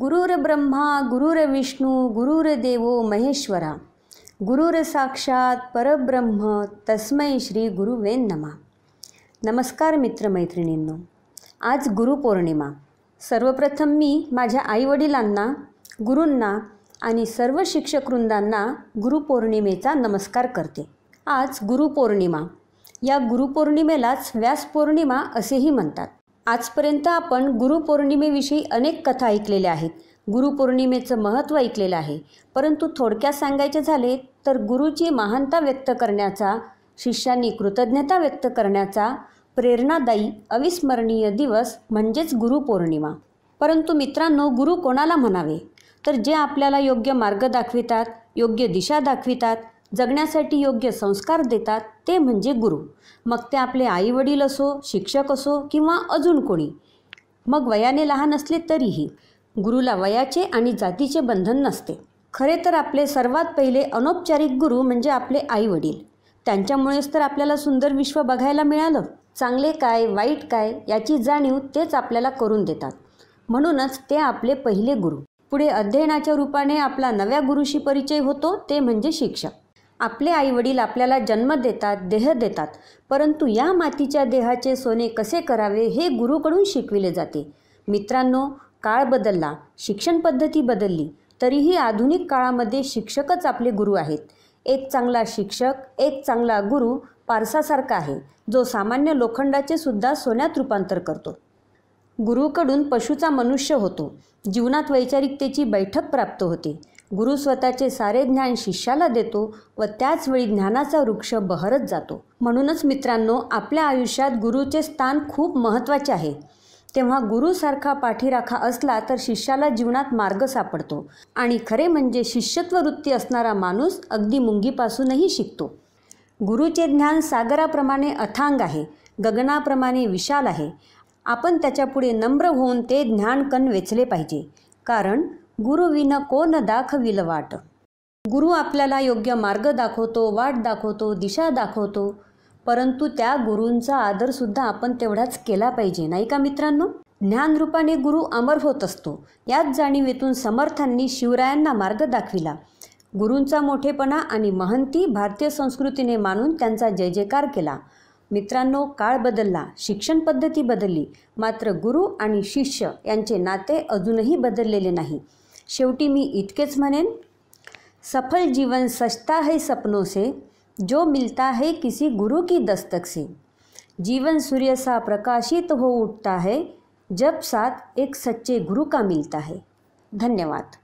गुरुर ब्रह्मा गुरुर विष्णू गुरुर देवो महेश्वरा गुरुर साक्षात परब्रह्म तस्मै श्री गुरुवे नमा नमस्कार मित्रमैत्रिणींनो आज गुरुपौर्णिमा सर्वप्रथम मी माझ्या आई वडिलांना गुरूंना आणि सर्व शिक्षकवृंदांना गुरुपौर्णिमेचा नमस्कार करते आज गुरुपौर्णिमा या गुरुपौर्णिमेलाच व्यासपौर्णिमा असेही म्हणतात आजपर्यंत आपण गुरुपौर्णिमेविषयी अनेक कथा ऐकलेल्या आहेत गुरुपौर्णिमेचं महत्त्व ऐकलेलं आहे परंतु थोडक्यात सांगायचे झाले तर गुरुची महानता व्यक्त करण्याचा शिष्यांनी कृतज्ञता व्यक्त करण्याचा प्रेरणादायी अविस्मरणीय दिवस म्हणजेच गुरुपौर्णिमा परंतु मित्रांनो गुरु कोणाला म्हणावे तर जे आपल्याला योग्य मार्ग दाखवितात योग्य दिशा दाखवितात जगण्यासाठी योग्य संस्कार देतात ते म्हणजे गुरु मग ते आपले आई वडील असो शिक्षक असो किंवा अजून कोणी मग वयाने लहान असले तरीही गुरुला वयाचे आणि जातीचे बंधन नसते खरे तर आपले सर्वात पहिले अनौपचारिक गुरु म्हणजे आपले आई वडील त्यांच्यामुळेच तर आपल्याला सुंदर विश्व बघायला मिळालं चांगले काय वाईट काय याची जाणीव तेच आपल्याला करून देतात म्हणूनच ते आपले पहिले गुरु पुढे अध्ययनाच्या रूपाने आपला नव्या गुरुशी परिचय होतो ते म्हणजे शिक्षक आपले आईवडील आपल्याला जन्म देतात देह देतात परंतु या मातीच्या देहाचे सोने कसे करावे हे गुरुकडून शिकविले जाते मित्रांनो काळ बदलला शिक्षण पद्धती बदलली तरीही आधुनिक काळामध्ये शिक्षकच आपले गुरु आहेत एक चांगला शिक्षक एक चांगला गुरु पारसासारखा आहे जो सामान्य लोखंडाचे सुद्धा सोन्यात रूपांतर करतो गुरुकडून पशुचा मनुष्य होतो जीवनात वैचारिकतेची बैठक प्राप्त होते गुरु स्वतःचे सारे ज्ञान शिष्याला देतो व त्याच वेळी ज्ञानाचा वृक्ष बहरत जातो म्हणूनच मित्रांनो आपल्या आयुष्यात गुरुचे स्थान खूप महत्त्वाचे आहे तेव्हा गुरुसारखा पाठीराखा असला तर शिष्याला जीवनात मार्ग सापडतो आणि खरे म्हणजे शिष्यत्व वृत्ती असणारा माणूस अगदी मुंगीपासूनही शिकतो गुरुचे ज्ञान सागराप्रमाणे अथांग आहे गगनाप्रमाणे विशाल आहे आपण त्याच्यापुढे नम्र होऊन ते ज्ञानकण वेचले पाहिजे कारण गुरुविन कोण दाखविल वाट गुरु आपल्याला योग्य मार्ग दाखवतो वाट दाखवतो दिशा दाखवतो परंतु त्या गुरूंचा आदरसुद्धा आपण तेवढाच केला पाहिजे नाही का मित्रांनो ज्ञानरूपाने गुरु अमर होत असतो याच जाणीवेतून समर्थांनी शिवरायांना मार्ग दाखविला गुरूंचा मोठेपणा आणि महंती भारतीय संस्कृतीने मानून त्यांचा जय जयकार केला मित्रांनो काळ बदलला शिक्षण पद्धती बदलली मात्र गुरु आणि शिष्य यांचे नाते अजूनही बदललेले नाही शेवटी मी इतकेच म्हणेन सफल जीवन सचता है सपनों से जो मिलता है किसी गुरु की दस्तक से जीवन सूर्य सा प्रकाशित हो उठता है जब साथ एक सच्चे गुरु का मिलता है धन्यवाद